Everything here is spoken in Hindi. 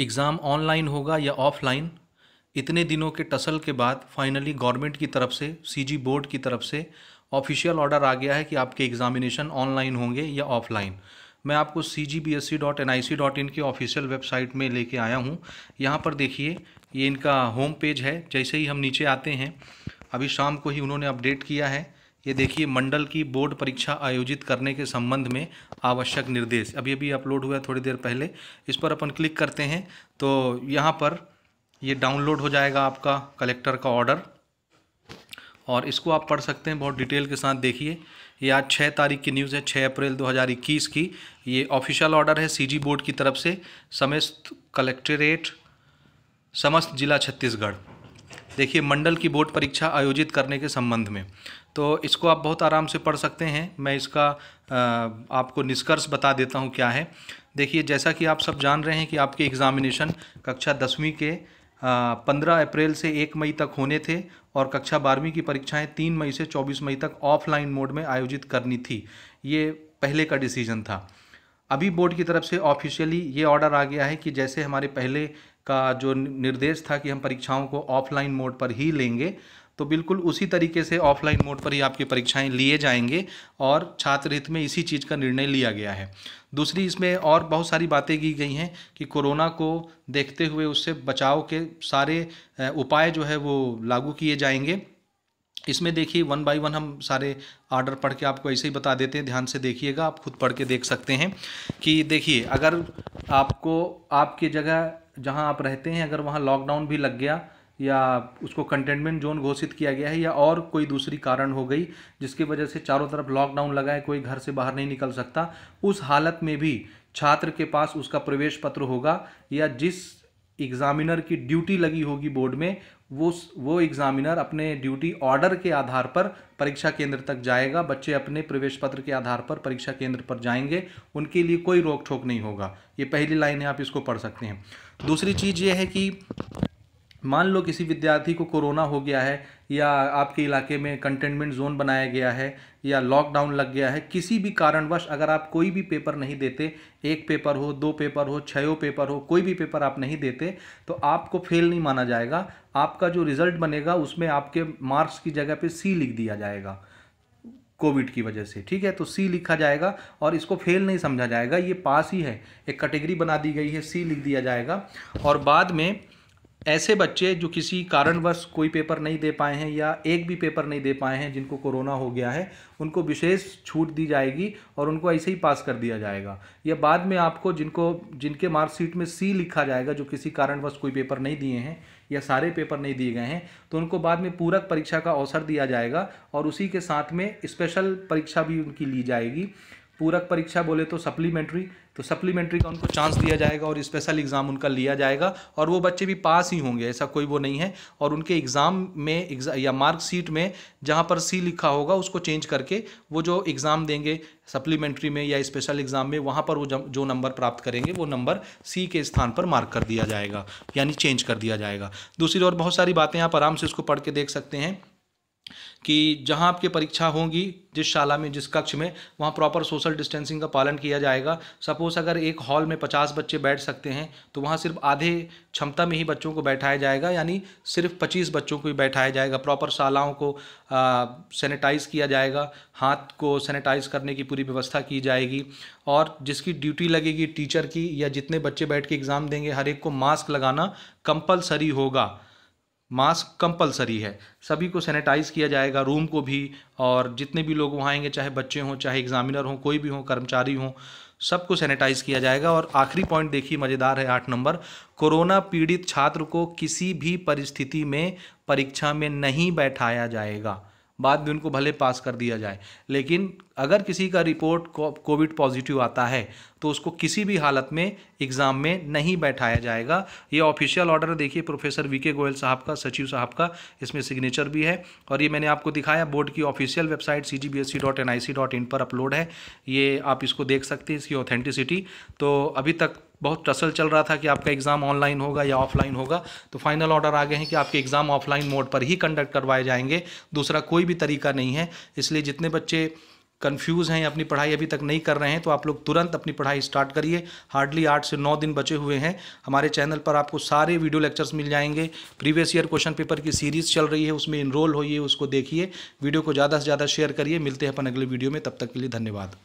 एग्ज़ाम ऑनलाइन होगा या ऑफलाइन इतने दिनों के टसल के बाद फाइनली गवर्नमेंट की तरफ से सीजी बोर्ड की तरफ से ऑफिशियल ऑर्डर आ गया है कि आपके एग्ज़ामिनेशन ऑनलाइन होंगे या ऑफलाइन मैं आपको C G B S C dot N I C dot की ऑफिशियल वेबसाइट में लेके आया हूँ यहाँ पर देखिए ये इनका होम पेज है जैसे ही हम नीचे आते हैं अभी शाम को ही उन्होंने अपडेट किया है ये देखिए मंडल की बोर्ड परीक्षा आयोजित करने के संबंध में आवश्यक निर्देश अभी अभी अपलोड हुआ है थोड़ी देर पहले इस पर अपन क्लिक करते हैं तो यहाँ पर ये डाउनलोड हो जाएगा आपका कलेक्टर का ऑर्डर और इसको आप पढ़ सकते हैं बहुत डिटेल के साथ देखिए ये आज छः तारीख की न्यूज़ है छः अप्रैल दो की ये ऑफिशियल ऑर्डर है सी बोर्ड की तरफ से समस्त कलेक्ट्रेट समस्त जिला छत्तीसगढ़ देखिए मंडल की बोर्ड परीक्षा आयोजित करने के संबंध में तो इसको आप बहुत आराम से पढ़ सकते हैं मैं इसका आपको निष्कर्ष बता देता हूँ क्या है देखिए जैसा कि आप सब जान रहे हैं कि आपके एग्ज़ामिनेशन कक्षा दसवीं के पंद्रह अप्रैल से एक मई तक होने थे और कक्षा बारहवीं की परीक्षाएं तीन मई से चौबीस मई तक ऑफलाइन मोड में आयोजित करनी थी ये पहले का डिसीजन था अभी बोर्ड की तरफ से ऑफिशियली ये ऑर्डर आ गया है कि जैसे हमारे पहले का जो निर्देश था कि हम परीक्षाओं को ऑफलाइन मोड पर ही लेंगे तो बिल्कुल उसी तरीके से ऑफलाइन मोड पर ही आपकी परीक्षाएं लिए जाएंगे और छात्र हित में इसी चीज़ का निर्णय लिया गया है दूसरी इसमें और बहुत सारी बातें की गई हैं कि कोरोना को देखते हुए उससे बचाव के सारे उपाय जो है वो लागू किए जाएंगे इसमें देखिए वन बाय वन हम सारे आर्डर पढ़ के आपको ऐसे ही बता देते हैं ध्यान से देखिएगा आप खुद पढ़ के देख सकते हैं कि देखिए अगर आपको आपकी जगह जहाँ आप रहते हैं अगर वहाँ लॉकडाउन भी लग गया या उसको कंटेनमेंट जोन घोषित किया गया है या और कोई दूसरी कारण हो गई जिसकी वजह से चारों तरफ लॉकडाउन लगा है कोई घर से बाहर नहीं निकल सकता उस हालत में भी छात्र के पास उसका प्रवेश पत्र होगा या जिस एग्जामिनर की ड्यूटी लगी होगी बोर्ड में वो वो एग्ज़ामिनर अपने ड्यूटी ऑर्डर के आधार पर परीक्षा केंद्र तक जाएगा बच्चे अपने प्रवेश पत्र के आधार पर परीक्षा केंद्र पर जाएंगे उनके लिए कोई रोक ठोक नहीं होगा ये पहली लाइन है आप इसको पढ़ सकते हैं दूसरी चीज़ ये है कि मान लो किसी विद्यार्थी को कोरोना हो गया है या आपके इलाके में कंटेनमेंट जोन बनाया गया है या लॉकडाउन लग गया है किसी भी कारणवश अगर आप कोई भी पेपर नहीं देते एक पेपर हो दो पेपर हो छयों पेपर हो कोई भी पेपर आप नहीं देते तो आपको फेल नहीं माना जाएगा आपका जो रिज़ल्ट बनेगा उसमें आपके मार्क्स की जगह पर सी लिख दिया जाएगा कोविड की वजह से ठीक है तो सी लिखा जाएगा और इसको फेल नहीं समझा जाएगा ये पास ही है एक कैटेगरी बना दी गई है सी लिख दिया जाएगा और बाद में ऐसे बच्चे जो किसी कारणवश कोई पेपर नहीं दे पाए हैं या एक भी पेपर नहीं दे पाए हैं जिनको कोरोना हो गया है उनको विशेष छूट दी जाएगी और उनको ऐसे ही पास कर दिया जाएगा या बाद में आपको जिनको जिनके मार्कशीट में सी लिखा जाएगा जो किसी कारणवश कोई पेपर नहीं दिए हैं या सारे पेपर नहीं दिए गए हैं तो उनको बाद में पूरक परीक्षा का अवसर दिया जाएगा और उसी के साथ में स्पेशल परीक्षा भी उनकी ली जाएगी पूरक परीक्षा बोले तो सप्लीमेंट्री तो सप्लीमेंट्री का उनको चांस दिया जाएगा और स्पेशल एग्ज़ाम उनका लिया जाएगा और वो बच्चे भी पास ही होंगे ऐसा कोई वो नहीं है और उनके एग्ज़ाम में एग्जा, या मार्कशीट में जहाँ पर सी लिखा होगा उसको चेंज करके वो जो एग्ज़ाम देंगे सप्लीमेंट्री में या स्पेशल एग्ज़ाम में वहाँ पर वो जो नंबर प्राप्त करेंगे वो नंबर सी के स्थान पर मार्क कर दिया जाएगा यानी चेंज कर दिया जाएगा दूसरी और बहुत सारी बातें आप आराम से उसको पढ़ के देख सकते हैं कि जहां आपकी परीक्षा होगी जिस शाला में जिस कक्ष में वहां प्रॉपर सोशल डिस्टेंसिंग का पालन किया जाएगा सपोज़ अगर एक हॉल में पचास बच्चे बैठ सकते हैं तो वहां सिर्फ आधे क्षमता में ही बच्चों को बैठाया जाएगा यानी सिर्फ पच्चीस बच्चों को ही बैठाया जाएगा प्रॉपर शालाओं को सैनिटाइज़ किया जाएगा हाथ को सैनिटाइज़ करने की पूरी व्यवस्था की जाएगी और जिसकी ड्यूटी लगेगी टीचर की या जितने बच्चे बैठ के एग्ज़ाम देंगे हर एक को मास्क लगाना कंपलसरी होगा मास्क कंपलसरी है सभी को सैनिटाइज़ किया जाएगा रूम को भी और जितने भी लोग वहाँ आएंगे चाहे बच्चे हों चाहे एग्ज़ामिनर हों कोई भी हों कर्मचारी हों सबको सैनिटाइज़ किया जाएगा और आखिरी पॉइंट देखिए मज़ेदार है आठ नंबर कोरोना पीड़ित छात्र को किसी भी परिस्थिति में परीक्षा में नहीं बैठाया जाएगा बाद में उनको भले पास कर दिया जाए लेकिन अगर किसी का रिपोर्ट कोविड पॉजिटिव आता है तो उसको किसी भी हालत में एग्ज़ाम में नहीं बैठाया जाएगा ये ऑफिशियल ऑर्डर देखिए प्रोफेसर वी के गोयल साहब का सचिव साहब का इसमें सिग्नेचर भी है और ये मैंने आपको दिखाया बोर्ड की official website C G B S C dot N I C dot in पर अपलोड है ये आप इसको देख सकते हैं इसकी ऑथेंटिसिटी तो अभी तक बहुत टसल चल रहा था कि आपका एग्ज़ाम ऑनलाइन होगा या ऑफलाइन होगा तो फाइनल ऑर्डर आ गए हैं कि आपके एग्ज़ाम ऑफलाइन मोड पर ही कंडक्ट करवाए जाएंगे दूसरा कोई भी तरीका नहीं है इसलिए जितने बच्चे कंफ्यूज हैं अपनी पढ़ाई अभी तक नहीं कर रहे हैं तो आप लोग तुरंत अपनी पढ़ाई स्टार्ट करिए हार्डली आठ से नौ दिन बचे हुए हैं हमारे चैनल पर आपको सारे वीडियो लेक्चर्स मिल जाएंगे प्रीवियस ईयर क्वेश्चन पेपर की सीरीज चल रही है उसमें इनरोल होइए उसको देखिए वीडियो को ज़्यादा से ज़्यादा शेयर करिए मिलते हैं अपन अगले वीडियो में तब तक के लिए धन्यवाद